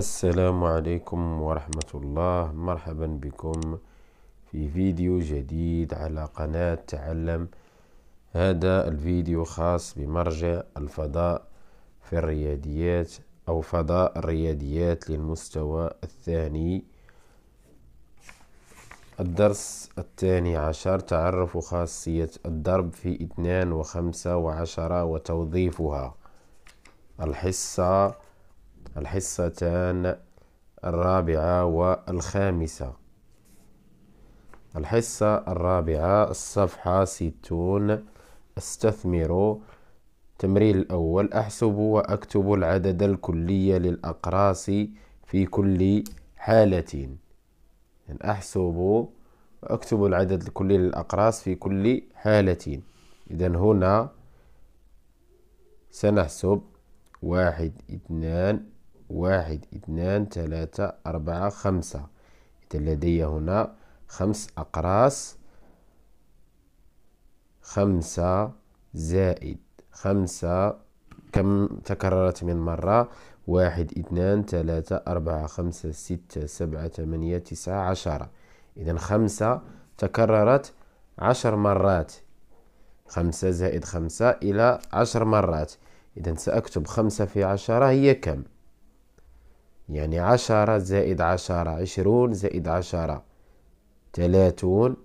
السلام عليكم ورحمة الله مرحبا بكم في فيديو جديد على قناة تعلم هذا الفيديو خاص بمرجع الفضاء في الرياضيات أو فضاء الرياضيات للمستوى الثاني الدرس الثاني عشر تعرف خاصية الضرب في اثنان وخمسة وعشرة وتوظيفها الحصة الحصتان الرابعة والخامسة الحصة الرابعة الصفحة ستون استثمر التمرين الأول أحسب وأكتب العدد الكلي للأقراص في كل حالة يعني أحسب وأكتب العدد الكلي للأقراص في كل حالة إذا هنا سنحسب واحد اثنان واحد اثنان ثلاثة أربعة خمسة إذا لدي هنا خمس أقراص خمسة زائد خمسة كم تكررت من مرة واحد اثنان ثلاثة أربعة خمسة ستة سبعة ثمانية تسعة عشرة إذا خمسة تكررت عشر مرات خمسة زائد خمسة إلى عشر مرات إذا سأكتب خمسة في عشرة هي كم؟ يعني عشرة زائد عشرة عشرون زائد عشرة تلاتون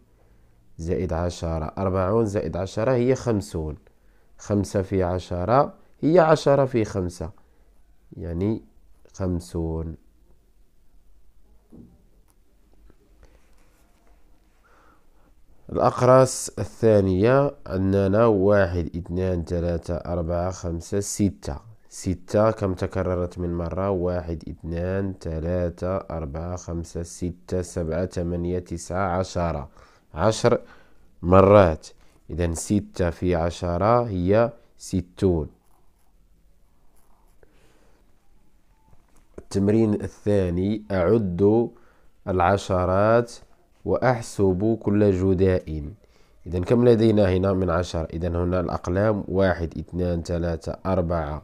زائد عشرة أربعون زائد عشرة هي خمسون خمسة في عشرة هي عشرة في خمسة يعني خمسون الأقراص الثانية عندنا واحد اثنان ثلاثة أربعة خمسة ستة ستة كم تكررت من مرة واحد اثنان ثلاثة أربعة خمسة ستة سبعة ثمانية تسعة عشرة عشر مرات إذا ستة في عشرة هي ستون التمرين الثاني أعد العشرات وأحسب كل جداء إذا كم لدينا هنا من عشر إذا هنا الأقلام واحد اثنان ثلاثة أربعة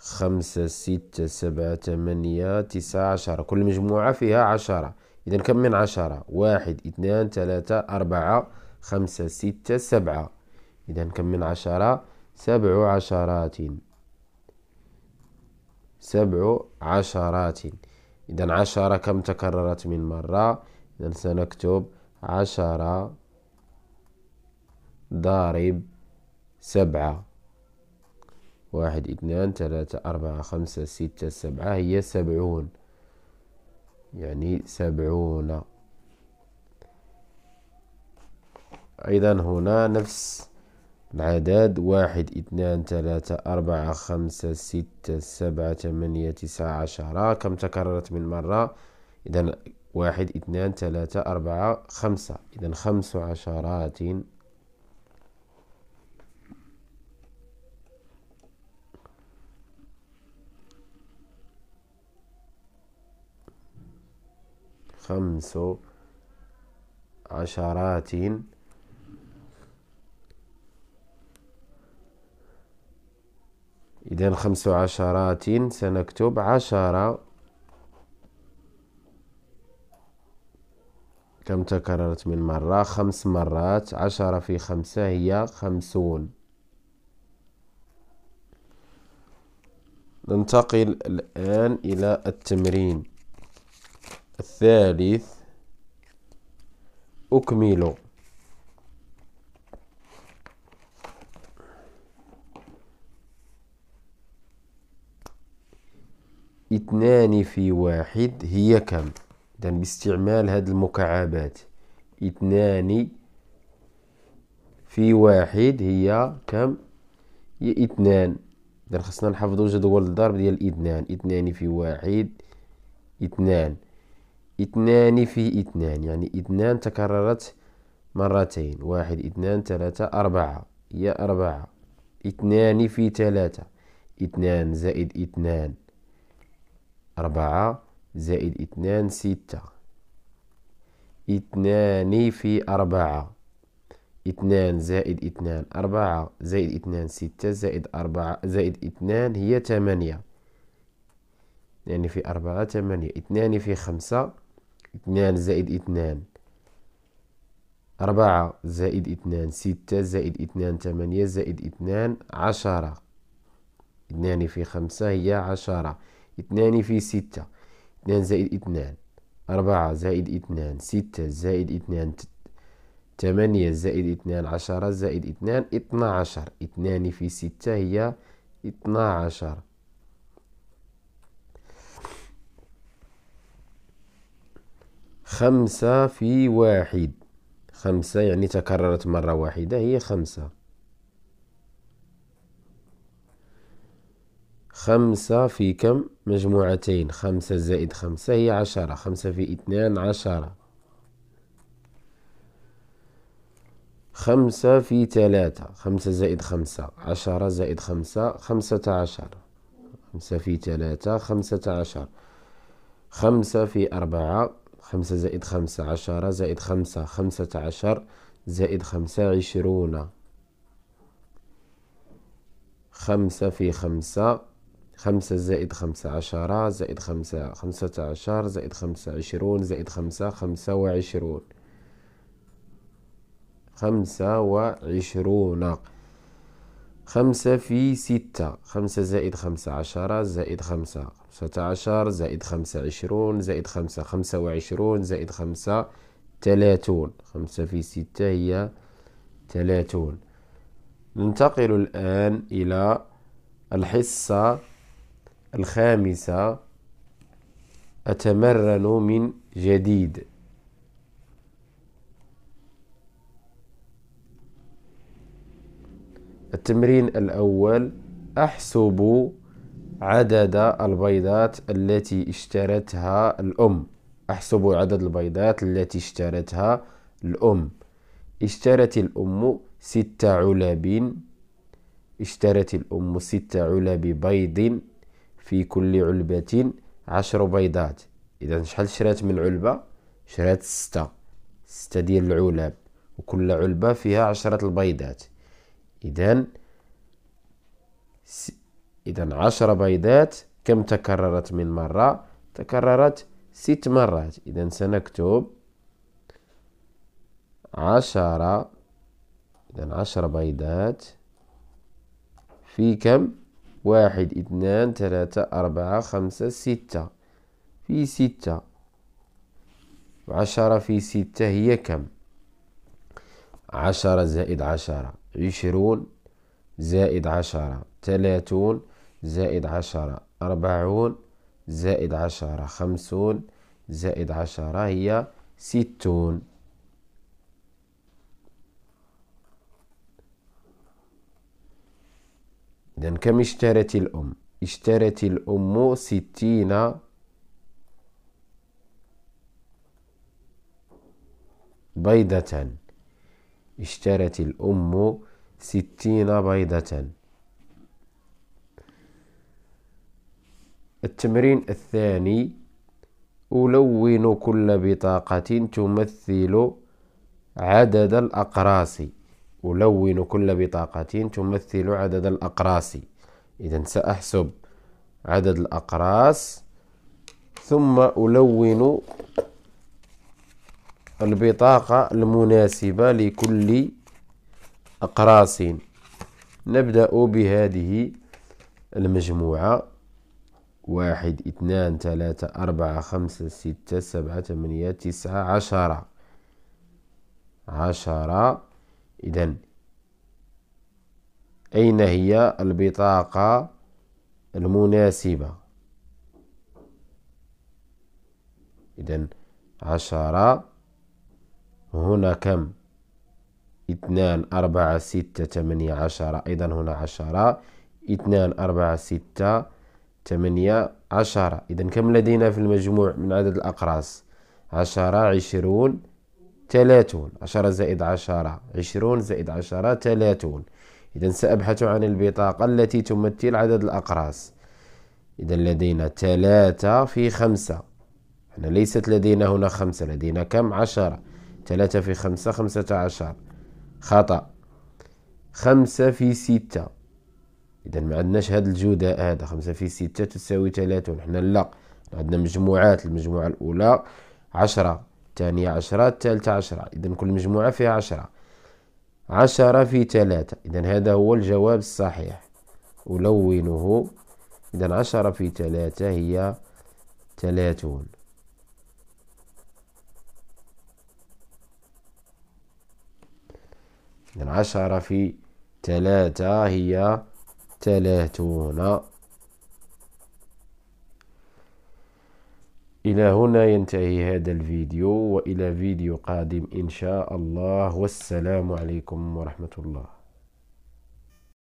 خمسة ستة سبعة ثمانية تسعة عشرة كل مجموعة فيها عشرة إذا كم من عشرة واحد اثنان ثلاثة أربعة خمسة ستة سبعة إذا كم من عشرة سبع عشرات سبع عشرات إذا عشرة كم تكررت من مرة إذا سنكتب عشرة ضارب سبعة واحد اثنان ثلاثة أربعة خمسة ستة سبعة هي سبعون يعني سبعون أيضا هنا نفس العدد واحد اثنان ثلاثة أربعة خمسة ستة سبعة ثمانية تسعة عشرة كم تكررت من مرة إذا واحد اثنان ثلاثة أربعة خمسة إذا خمس عشرات خمس عشرات إذا خمس عشرات سنكتب عشرة كم تكررت من مرة خمس مرات عشرة في خمسة هي خمسون ننتقل الآن إلى التمرين الثالث أكمل اثنان في واحد هي كم إذا باستعمال هذه المكعبات اثنان في واحد هي كم هي اثنان إذا خصنا نحفظو جدول الضرب ديال اثنان اثنان في واحد اثنان اثنان في اثنان يعني اثنان تكررت مرتين واحد اثنان ثلاثة أربعة هي أربعة اثنان في ثلاثة اثنان زائد اثنان أربعة زائد اثنان ستة اثنان في أربعة اثنان زائد اثنان أربعة زائد اثنان ستة زائد أربعة زائد اثنان هي ثمانية يعني في أربعة ثمانية اثنان في خمسة اثنان زائد اثنان أربعة زائد اثنان ستة زائد اثنان ثمانية زائد اثنان عشرة اثنان في خمسة هي عشرة اثنان في ستة اثنان زائد اثنان أربعة زائد اثنان ستة زائد اثنان ثمانية زائد اثنان عشرة زائد اثنان اثنا عشر اثنان في ستة هي اثنا عشر خمسة في واحد خمسة يعني تكررت مرة واحدة هي خمسة خمسة في كم مجموعتين خمسة زائد خمسة هي عشرة خمسة في اثنان عشرة خمسة في ثلاثة خمسة زائد خمسة عشرة زائد خمسة خمسة عشر خمسة في ثلاثة خمسة عشر خمسة في أربعة خمسة زائد خمسة عشرة زائد خمسة خمسة عشر زائد خمسة عشرون خمسة في خمسة خمسة زائد خمسة عشرة زائد خمسة خمسة عشر زائد خمسة عشرون زائد خمسة خمسة وعشرون خمسة وعشرون خمسة في ستة خمسة زائد خمسة عشرة زائد خمسة خمسة عشر زائد خمسة عشرون زائد خمسة خمسة وعشرون زائد خمسة تلاتون خمسة في ستة هي تلاتون ننتقل الآن إلى الحصة الخامسة أتمرن من جديد التمرين الأول أحسب عدد البيضات التي اشترتها الأم أحسب عدد البيضات التي اشترتها الأم اشترت الأم ست علب اشترت الأم ست علب بيض في كل علبة عشر بيضات إذا شحال شرات من علبة شرات ستة ستة ديال العلب وكل علبة فيها عشرة البيضات إذا إذا عشر بيضات كم تكررت من مرة تكررت ست مرات إذا سنكتب عشرة إذا عشر بيضات في كم واحد اثنان ثلاثة أربعة خمسة ستة في ستة وعشرة في ستة هي كم عشرة زائد عشرة عشرون زائد عشرة تلاتون زائد عشرة أربعون زائد عشرة خمسون زائد عشرة هي ستون إذن كم اشترت الأم؟ اشترت الأم ستين بيضة اشترت الأم ستين بيضة التمرين الثاني ألون كل بطاقة تمثل عدد الأقراص ألون كل بطاقة تمثل عدد الأقراص إذا سأحسب عدد الأقراص ثم ألون البطاقة المناسبة لكل أقراص نبدأ بهذه المجموعة واحد اثنان ثلاثة أربعة خمسة ستة سبعة ثمانية تسعة عشرة عشرة إذا أين هي البطاقة المناسبة إذا عشرة هنا كم اثنان أربعة ستة ثمانية عشرة أيضا هنا عشرة اثنان أربعة ستة ثمانية عشرة إذا كم لدينا في المجموع من عدد الأقراص عشرة عشرون ثلاثون عشرة زائد عشرة عشرون زائد عشرة ثلاثون إذا سأبحث عن البطاقة التي تمثل عدد الأقراص إذا لدينا ثلاثة في خمسة إحنا ليست لدينا هنا خمسة لدينا كم عشرة ثلاثة في خمسة خمسة عشر خطأ خمسة في ستة إذا ما عندناش هاد الجوداء هذا خمسة في ستة تساوي ثلاثة حنا لا عندنا مجموعات المجموعة الأولى عشرة الثانية عشرة الثالثة عشرة إذا كل مجموعة فيها عشرة عشرة في ثلاثة إذا هذا هو الجواب الصحيح ألونه إذا عشرة في ثلاثة هي ثلاثون إذن عشرة في ثلاثة هي ثلاثون إلى هنا ينتهي هذا الفيديو وإلى فيديو قادم إن شاء الله والسلام عليكم ورحمة الله